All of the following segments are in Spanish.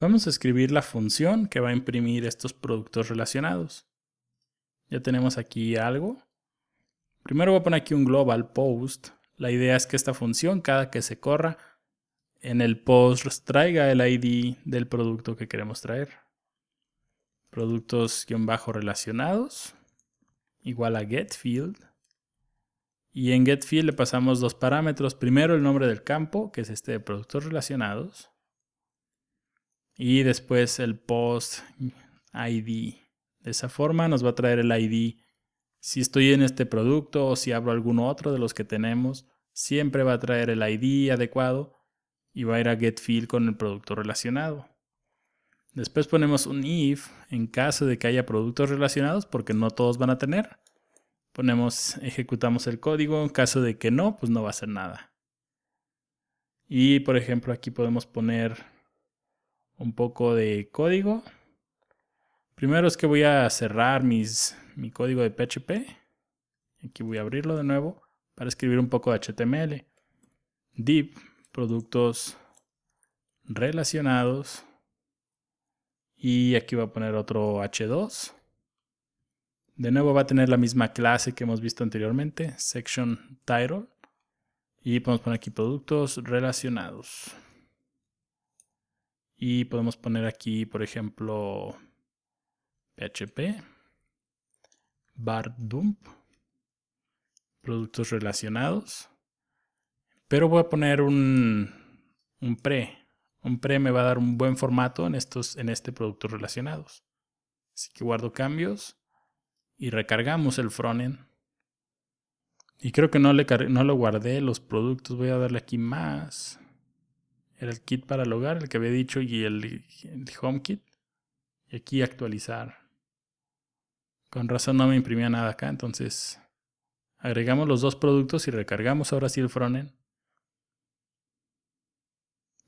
Vamos a escribir la función que va a imprimir estos productos relacionados. Ya tenemos aquí algo. Primero voy a poner aquí un global post. La idea es que esta función, cada que se corra, en el post traiga el ID del producto que queremos traer. Productos-relacionados igual a getField. Y en getField le pasamos dos parámetros. Primero el nombre del campo, que es este de productos relacionados y después el post ID. De esa forma nos va a traer el ID. Si estoy en este producto o si abro alguno otro de los que tenemos, siempre va a traer el ID adecuado y va a ir a getFill con el producto relacionado. Después ponemos un if en caso de que haya productos relacionados porque no todos van a tener. Ponemos, ejecutamos el código, en caso de que no, pues no va a hacer nada. Y por ejemplo aquí podemos poner un poco de código. Primero es que voy a cerrar mis, mi código de PHP. Aquí voy a abrirlo de nuevo para escribir un poco de HTML. Div, productos relacionados. Y aquí voy a poner otro H2. De nuevo va a tener la misma clase que hemos visto anteriormente, section title. Y podemos poner aquí productos relacionados. Y podemos poner aquí, por ejemplo, PHP, bar dump, productos relacionados. Pero voy a poner un, pre. Un pre me va a dar un buen formato en, estos, en este productos relacionados. Así que guardo cambios y recargamos el frontend. Y creo que no, le, no lo guardé los productos. Voy a darle aquí más. Era el kit para el hogar, el que había dicho, y el, HomeKit. home kit. Y aquí actualizar. Con razón no me imprimía nada acá, entonces agregamos los dos productos y recargamos ahora sí el frontend.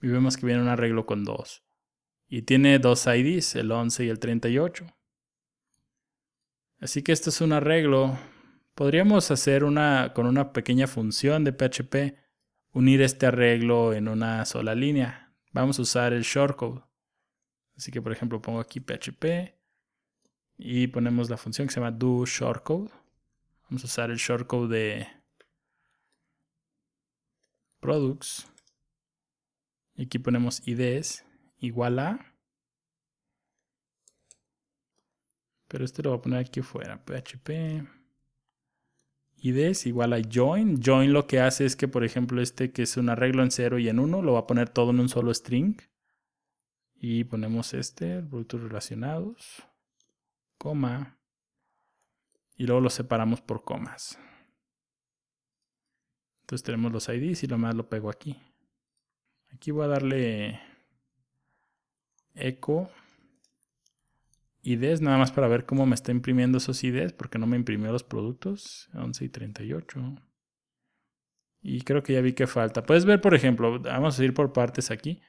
Y vemos que viene un arreglo con dos. Y tiene dos IDs, el 11 y el 38. Así que esto es un arreglo. Podríamos hacer una con una pequeña función de PHP unir este arreglo en una sola línea. Vamos a usar el shortcode. Así que por ejemplo pongo aquí PHP y ponemos la función que se llama do shortcode. Vamos a usar el shortcode de products. Y aquí ponemos IDs igual a. Pero este lo voy a poner aquí fuera. PHP. ID es igual a join. Join lo que hace es que, por ejemplo, este que es un arreglo en 0 y en 1, lo va a poner todo en un solo string. Y ponemos este, productos relacionados, coma. Y luego lo separamos por comas. Entonces tenemos los IDs y lo más lo pego aquí. Aquí voy a darle Echo IDs nada más para ver cómo me está imprimiendo esos IDs porque no me imprimió los productos 11 y 38 y creo que ya vi que falta puedes ver por ejemplo vamos a ir por partes aquí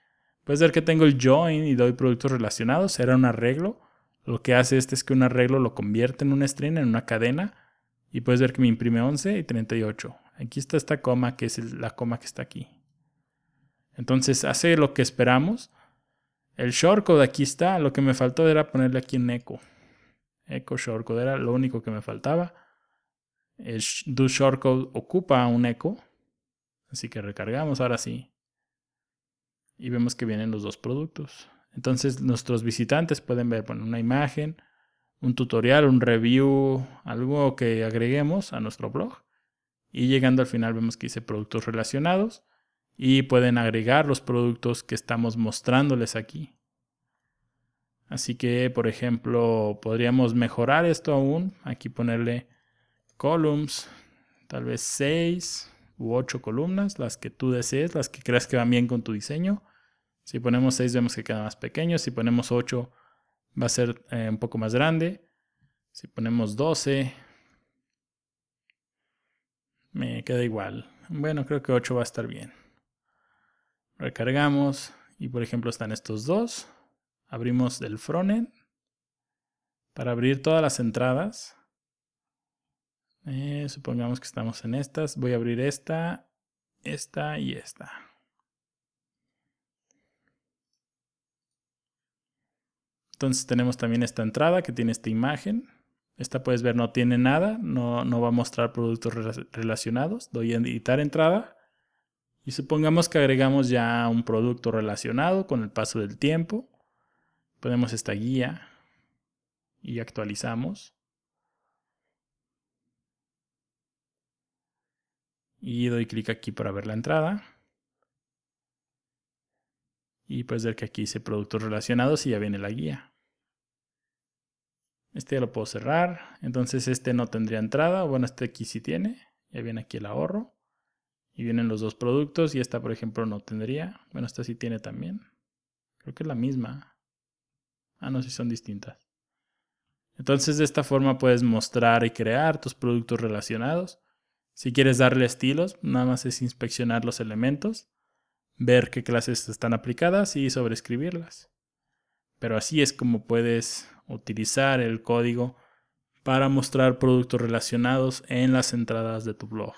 puedes ver que tengo el join y doy productos relacionados era un arreglo lo que hace este es que un arreglo lo convierte en un string en una cadena y puedes ver que me imprime 11 y 38 aquí está esta coma que es la coma que está aquí entonces hace lo que esperamos el shortcode aquí está. Lo que me faltó era ponerle aquí un eco Echo shortcode era lo único que me faltaba. El do shortcode ocupa un eco, Así que recargamos ahora sí. Y vemos que vienen los dos productos. Entonces nuestros visitantes pueden ver una imagen, un tutorial, un review, algo que agreguemos a nuestro blog. Y llegando al final vemos que dice productos relacionados y pueden agregar los productos que estamos mostrándoles aquí. Así que, por ejemplo, podríamos mejorar esto aún. Aquí ponerle columns, tal vez 6 u 8 columnas, las que tú desees, las que creas que van bien con tu diseño. Si ponemos 6 vemos que queda más pequeño, si ponemos 8 va a ser eh, un poco más grande. Si ponemos 12, me queda igual. Bueno, creo que 8 va a estar bien recargamos y por ejemplo están estos dos. Abrimos el frontend para abrir todas las entradas. Eh, supongamos que estamos en estas. Voy a abrir esta, esta y esta. Entonces tenemos también esta entrada que tiene esta imagen. Esta puedes ver no tiene nada, no, no va a mostrar productos relacionados. Doy a editar entrada y supongamos que agregamos ya un producto relacionado con el paso del tiempo. Ponemos esta guía y actualizamos. Y doy clic aquí para ver la entrada. Y puedes ver que aquí dice productos relacionados y ya viene la guía. Este ya lo puedo cerrar. Entonces este no tendría entrada. Bueno, este aquí sí tiene. Ya viene aquí el ahorro y vienen los dos productos y esta por ejemplo no tendría. Bueno, esta sí tiene también. Creo que es la misma. Ah, no, si son distintas. Entonces de esta forma puedes mostrar y crear tus productos relacionados. Si quieres darle estilos, nada más es inspeccionar los elementos, ver qué clases están aplicadas y sobreescribirlas. Pero así es como puedes utilizar el código para mostrar productos relacionados en las entradas de tu blog.